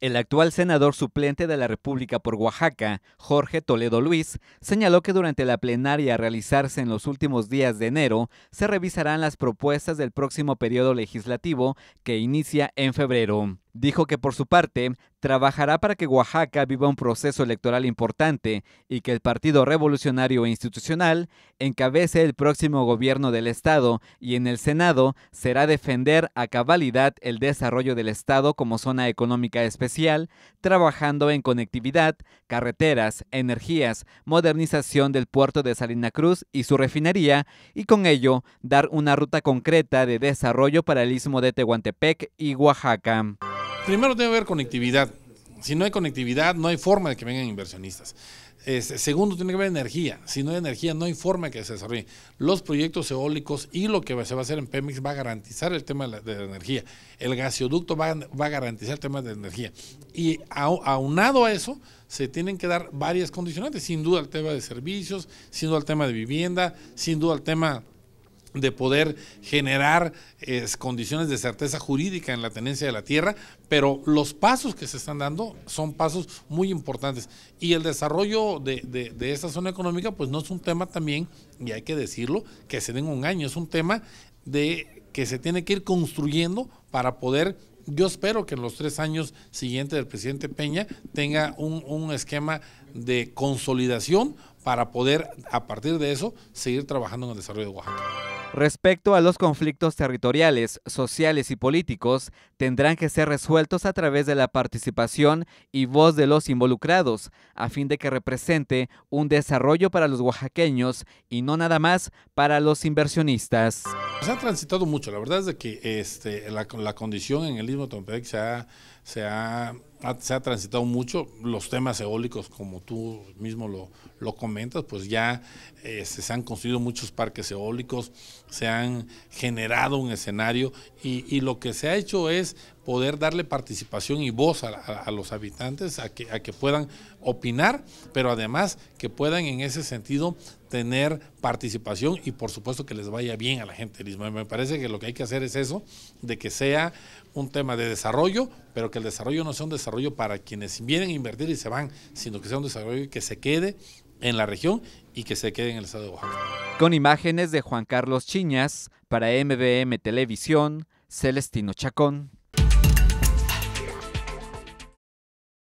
El actual senador suplente de la República por Oaxaca, Jorge Toledo Luis, señaló que durante la plenaria a realizarse en los últimos días de enero, se revisarán las propuestas del próximo periodo legislativo que inicia en febrero. Dijo que por su parte trabajará para que Oaxaca viva un proceso electoral importante y que el Partido Revolucionario e Institucional encabece el próximo gobierno del Estado y en el Senado será defender a cabalidad el desarrollo del Estado como zona económica especial, trabajando en conectividad, carreteras, energías, modernización del puerto de Salina Cruz y su refinería y con ello dar una ruta concreta de desarrollo para el istmo de Tehuantepec y Oaxaca. Primero debe haber conectividad. Si no hay conectividad, no hay forma de que vengan inversionistas. Este, segundo, tiene que haber energía. Si no hay energía, no hay forma de que se desarrolle. Los proyectos eólicos y lo que se va a hacer en Pemex va a garantizar el tema de la, energía. El gasoducto va, a garantizar el tema de la energía. Y aunado a eso, se tienen que dar varias condicionantes. Sin duda el tema de servicios, sin duda el tema de vivienda, sin duda el tema de poder generar condiciones de certeza jurídica en la tenencia de la tierra, pero los pasos que se están dando son pasos muy importantes. Y el desarrollo de, esta zona económica, pues no es un tema también, y hay que decirlo, que se den un año, es un tema de que se tiene que ir construyendo para poder yo espero que en los tres años siguientes del presidente Peña tenga un, un, esquema de consolidación para poder, a partir de eso, seguir trabajando en el desarrollo de Oaxaca. Respecto a los conflictos territoriales, sociales y políticos, tendrán que ser resueltos a través de la participación y voz de los involucrados, a fin de que represente un desarrollo para los oaxaqueños y no nada más para los inversionistas. Se ha transitado mucho, la verdad es de que este, la, la, condición en el Istmo de se ha se ha transitado mucho, los temas eólicos, como tú mismo lo, lo comentas, pues ya eh, se han construido muchos parques eólicos, se han generado un escenario y, y lo que se ha hecho es poder darle participación y voz a, los habitantes, a que, a que puedan opinar, pero además que puedan en ese sentido tener participación y por supuesto que les vaya bien a la gente. Me parece que lo que hay que hacer es eso, de que sea un tema de desarrollo, pero que el desarrollo no sea un desarrollo para quienes vienen a invertir y se van, sino que sea un desarrollo que se quede en la región y que se quede en el estado de Oaxaca. Con imágenes de Juan Carlos Chiñas, para MBM Televisión, Celestino Chacón.